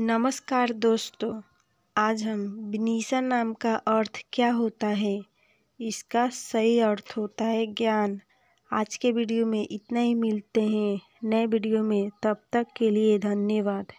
नमस्कार दोस्तों आज हम विनिशा नाम का अर्थ क्या होता है इसका सही अर्थ होता है ज्ञान आज के वीडियो में इतना ही मिलते हैं नए वीडियो में तब तक के लिए धन्यवाद